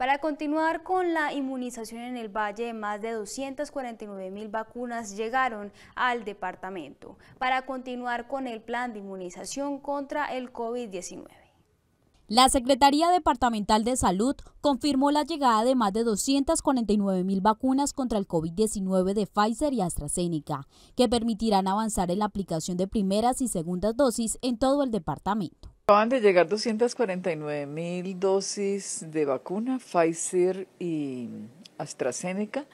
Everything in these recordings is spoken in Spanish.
Para continuar con la inmunización en el Valle, más de 249 mil vacunas llegaron al departamento para continuar con el plan de inmunización contra el COVID-19. La Secretaría Departamental de Salud confirmó la llegada de más de 249 mil vacunas contra el COVID-19 de Pfizer y AstraZeneca, que permitirán avanzar en la aplicación de primeras y segundas dosis en todo el departamento. Acaban de llegar 249 mil dosis de vacuna, Pfizer y AstraZeneca,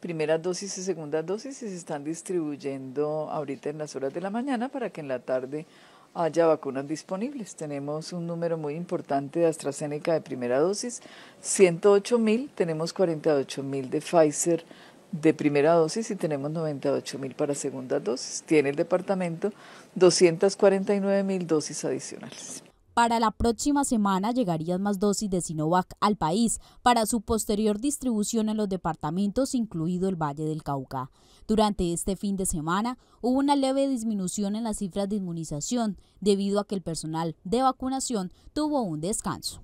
primera dosis y segunda dosis, y se están distribuyendo ahorita en las horas de la mañana para que en la tarde haya vacunas disponibles. Tenemos un número muy importante de AstraZeneca de primera dosis, 108 mil, tenemos 48 mil de Pfizer de primera dosis y tenemos 98 mil para segunda dosis. Tiene el departamento 249 mil dosis adicionales. Para la próxima semana llegarían más dosis de Sinovac al país para su posterior distribución en los departamentos, incluido el Valle del Cauca. Durante este fin de semana hubo una leve disminución en las cifras de inmunización debido a que el personal de vacunación tuvo un descanso.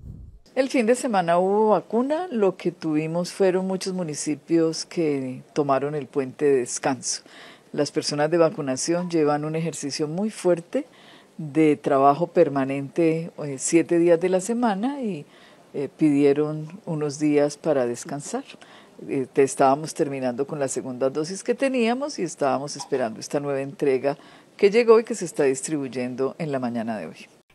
El fin de semana hubo vacuna, lo que tuvimos fueron muchos municipios que tomaron el puente de descanso. Las personas de vacunación llevan un ejercicio muy fuerte de trabajo permanente eh, siete días de la semana y eh, pidieron unos días para descansar. Eh, estábamos terminando con la segunda dosis que teníamos y estábamos esperando esta nueva entrega que llegó y que se está distribuyendo en la mañana de hoy.